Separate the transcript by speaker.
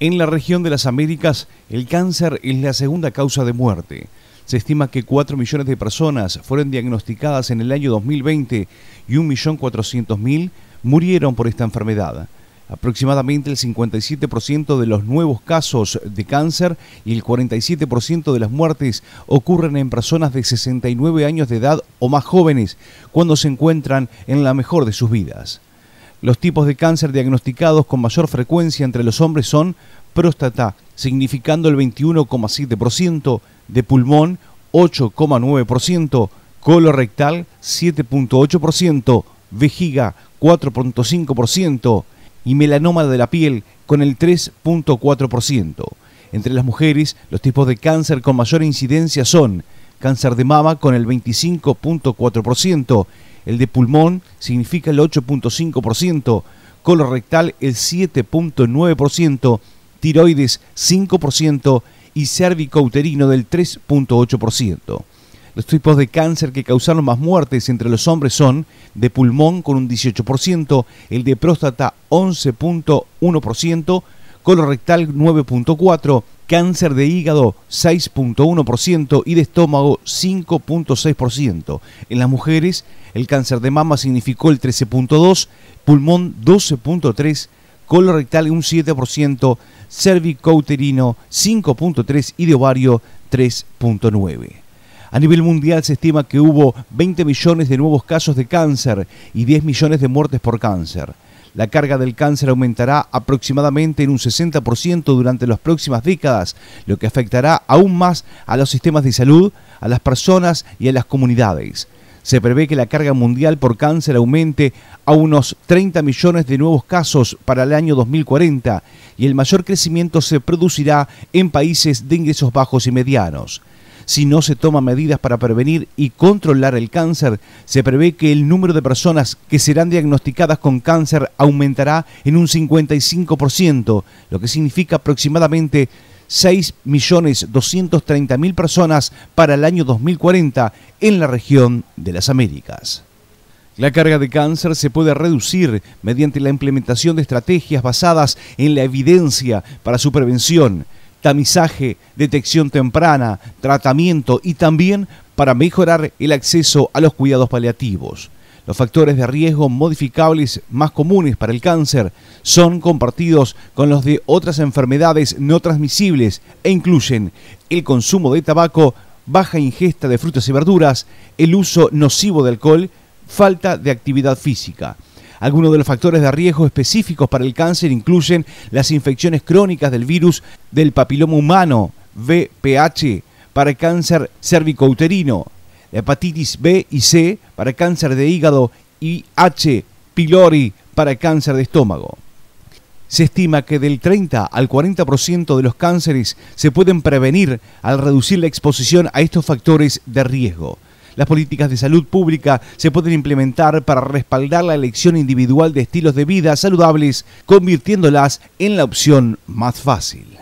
Speaker 1: En la región de las Américas, el cáncer es la segunda causa de muerte. Se estima que 4 millones de personas fueron diagnosticadas en el año 2020 y 1.400.000 murieron por esta enfermedad. Aproximadamente el 57% de los nuevos casos de cáncer y el 47% de las muertes ocurren en personas de 69 años de edad o más jóvenes, cuando se encuentran en la mejor de sus vidas. Los tipos de cáncer diagnosticados con mayor frecuencia entre los hombres son próstata, significando el 21,7%, de pulmón, 8,9%, colorectal, 7,8%, vejiga, 4,5%, y melanoma de la piel, con el 3,4%. Entre las mujeres, los tipos de cáncer con mayor incidencia son cáncer de mama con el 25,4%, el de pulmón significa el 8.5%, colorectal el 7.9%, tiroides 5% y cervicouterino del 3.8%. Los tipos de cáncer que causaron más muertes entre los hombres son de pulmón con un 18%, el de próstata 11.1%, colorectal 9.4%, cáncer de hígado 6.1% y de estómago 5.6%. En las mujeres, el cáncer de mama significó el 13.2%, pulmón 12.3%, colorectal un 7%, cervicouterino 5.3% y de ovario 3.9%. A nivel mundial se estima que hubo 20 millones de nuevos casos de cáncer y 10 millones de muertes por cáncer. La carga del cáncer aumentará aproximadamente en un 60% durante las próximas décadas, lo que afectará aún más a los sistemas de salud, a las personas y a las comunidades. Se prevé que la carga mundial por cáncer aumente a unos 30 millones de nuevos casos para el año 2040 y el mayor crecimiento se producirá en países de ingresos bajos y medianos. Si no se toman medidas para prevenir y controlar el cáncer, se prevé que el número de personas que serán diagnosticadas con cáncer aumentará en un 55%, lo que significa aproximadamente 6.230.000 personas para el año 2040 en la región de las Américas. La carga de cáncer se puede reducir mediante la implementación de estrategias basadas en la evidencia para su prevención tamizaje, detección temprana, tratamiento y también para mejorar el acceso a los cuidados paliativos. Los factores de riesgo modificables más comunes para el cáncer son compartidos con los de otras enfermedades no transmisibles e incluyen el consumo de tabaco, baja ingesta de frutas y verduras, el uso nocivo de alcohol, falta de actividad física. Algunos de los factores de riesgo específicos para el cáncer incluyen las infecciones crónicas del virus del papiloma humano, VPH, para el cáncer cervicouterino, hepatitis B y C para cáncer de hígado y H. pylori para cáncer de estómago. Se estima que del 30 al 40% de los cánceres se pueden prevenir al reducir la exposición a estos factores de riesgo. Las políticas de salud pública se pueden implementar para respaldar la elección individual de estilos de vida saludables, convirtiéndolas en la opción más fácil.